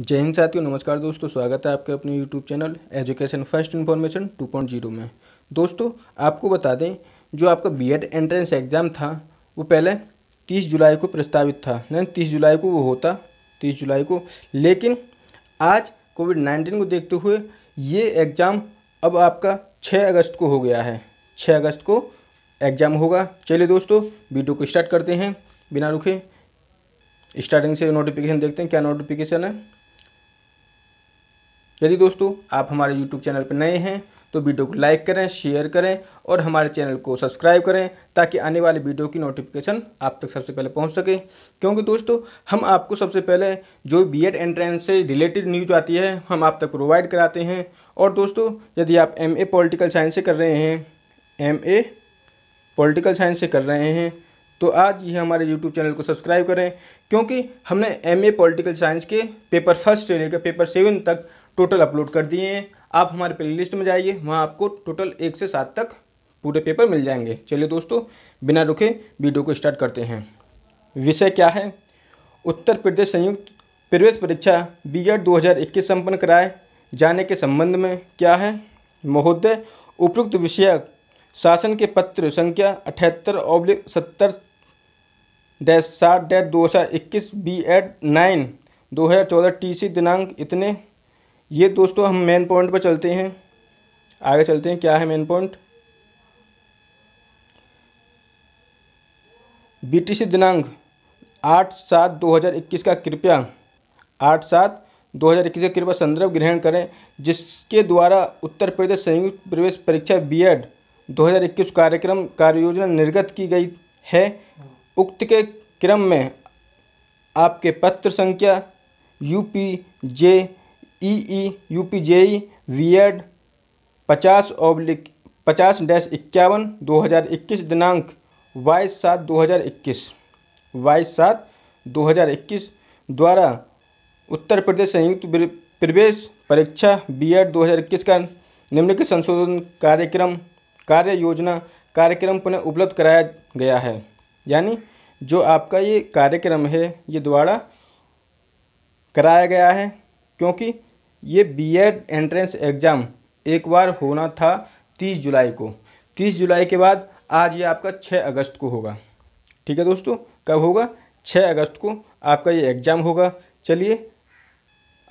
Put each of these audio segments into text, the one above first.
जय हिंद साथियों नमस्कार दोस्तों स्वागत है आपके अपने YouTube channel education first information 2.0 में दोस्तों आपको बता दें जो आपका एड एंट्रेंस एग्ज़ाम था वो पहले 30 जुलाई को प्रस्तावित था नहीं 30 जुलाई को वो होता 30 जुलाई को लेकिन आज कोविड 19 को देखते हुए ये एग्ज़ाम अब आपका छः अगस्त को हो गया है छः अगस्त को एग्ज़ाम होगा चलिए दोस्तों वीडियो को स्टार्ट करते हैं बिना रुके स्टार्टिंग से नोटिफिकेशन देखते हैं क्या नोटिफिकेशन है यदि दोस्तों आप हमारे यूट्यूब चैनल पर नए हैं तो वीडियो को लाइक करें शेयर करें और हमारे चैनल को सब्सक्राइब करें ताकि आने वाले वीडियो की नोटिफिकेशन आप तक सबसे पहले पहुंच सके क्योंकि दोस्तों हम आपको सबसे पहले जो बीएड एंट्रेंस से रिलेटेड न्यूज आती है हम आप तक प्रोवाइड कराते हैं और दोस्तों यदि आप एम ए पॉलिटिकल साइंस से कर रहे हैं एम ए पोलिटिकल साइंस से कर रहे हैं तो आज ये हमारे यूट्यूब चैनल को सब्सक्राइब करें क्योंकि हमने एम ए पोलिटिकल साइंस के पेपर फर्स्ट से लेकर पेपर सेवन तक टोटल अपलोड कर दिए हैं आप हमारे प्ले लिस्ट में जाइए वहाँ आपको टोटल एक से सात तक पूरे पेपर मिल जाएंगे चलिए दोस्तों बिना रुके वीडियो को स्टार्ट करते हैं विषय क्या है उत्तर प्रदेश संयुक्त प्रवेश परीक्षा बी एड दो संपन्न कराए जाने के संबंध में क्या है महोदय उपयुक्त विषय शासन के पत्र संख्या अठहत्तर ऑब्लिक सत्तर डैश सात डैश दो हज़ार इक्कीस बी एड नाइन दो हज़ार चौदह टी सी दिनांक इतने ये दोस्तों हम मेन पॉइंट पर चलते हैं आगे चलते हैं क्या है मेन पॉइंट बीटीसी दिनांक आठ सात दो हज़ार इक्कीस का कृपया आठ सात दो हज़ार इक्कीस का कृपया संदर्भ ग्रहण करें जिसके द्वारा उत्तर प्रदेश संयुक्त प्रवेश परीक्षा बीएड 2021 कार्यक्रम कार्ययोजना निर्गत की गई है उक्त के क्रम में आपके पत्र संख्या U P J E E U P J E B Ed पचास ओब्लिक पचास डैश इक्यावन दो हज़ार इक्कीस दिनांक बाईस सात दो हज़ार इक्कीस बाईस सात दो हज़ार इक्कीस द्वारा उत्तर प्रदेश संयुक्त प्रवेश परीक्षा बी एड e दो हज़ार इक्कीस का निम्नलिखित संशोधन कार्यक्रम कार्य योजना कार्यक्रम पुनः उपलब्ध कराया गया है यानी जो आपका ये कार्यक्रम है ये द्वारा कराया गया है क्योंकि ये बीएड एंट्रेंस एग्ज़ाम एक बार होना था तीस जुलाई को तीस जुलाई के बाद आज ये आपका छः अगस्त को होगा ठीक है दोस्तों कब होगा छः अगस्त को आपका ये एग्ज़ाम होगा चलिए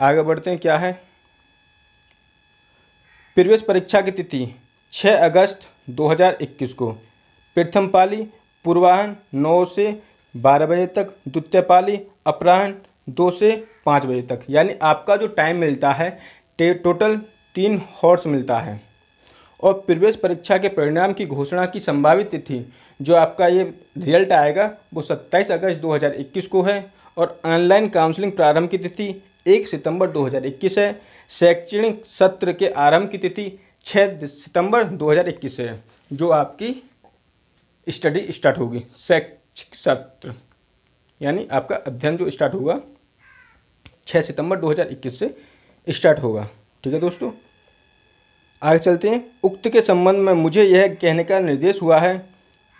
आगे बढ़ते हैं क्या है प्रवेश परीक्षा की तिथि 6 अगस्त 2021 को प्रथम पाली पूर्वाहन नौ से बारह बजे तक द्वितीय पाली अपराह्न दो से पाँच बजे तक यानी आपका जो टाइम मिलता है टोटल तीन हॉर्स मिलता है और प्रवेश परीक्षा के परिणाम की घोषणा की संभावित तिथि जो आपका ये रिजल्ट आएगा वो 27 अगस्त 2021 को है और ऑनलाइन काउंसलिंग प्रारंभ की तिथि 1 सितंबर 2021 है शैक्षणिक सत्र के आरंभ की तिथि 6 सितंबर 2021 है जो आपकी स्टडी स्टार्ट होगी शैक्षिक सत्र यानी आपका अध्ययन जो स्टार्ट होगा छः सितंबर 2021 से स्टार्ट होगा ठीक है दोस्तों आगे चलते हैं उक्त के संबंध में मुझे यह कहने का निर्देश हुआ है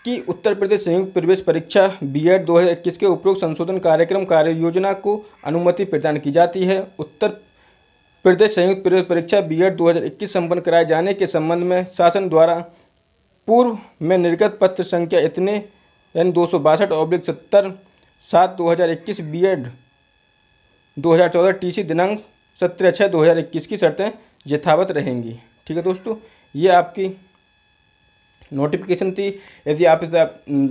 कि उत्तर प्रदेश संयुक्त प्रवेश परीक्षा बी एड के उपरोक्त संशोधन कार्यक्रम कार्य योजना को अनुमति प्रदान की जाती है उत्तर प्रदेश संयुक्त प्रवेश परीक्षा बी एड संपन्न कराए जाने के संबंध में शासन द्वारा पूर्व में निर्गत पत्र संख्या इतने यानी दो सौ बासठ ऑब्लिक सत्तर सात दो हज़ार इक्कीस बी एड 2014 टीसी दिनांक सत्रह छः दो हज़ार इक्कीस की शर्तें यथावत रहेंगी ठीक है दोस्तों ये आपकी नोटिफिकेशन थी यदि आप इसे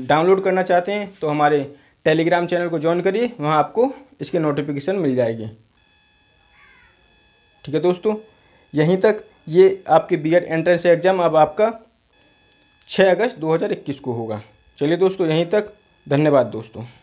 डाउनलोड करना चाहते हैं तो हमारे टेलीग्राम चैनल को ज्वाइन करिए वहाँ आपको इसकी नोटिफिकेशन मिल जाएगी ठीक है दोस्तों यहीं तक ये आपके बी एड एंट्रेंस एग्ज़ाम अब आपका 6 अगस्त 2021 को होगा चलिए दोस्तों यहीं तक धन्यवाद दोस्तों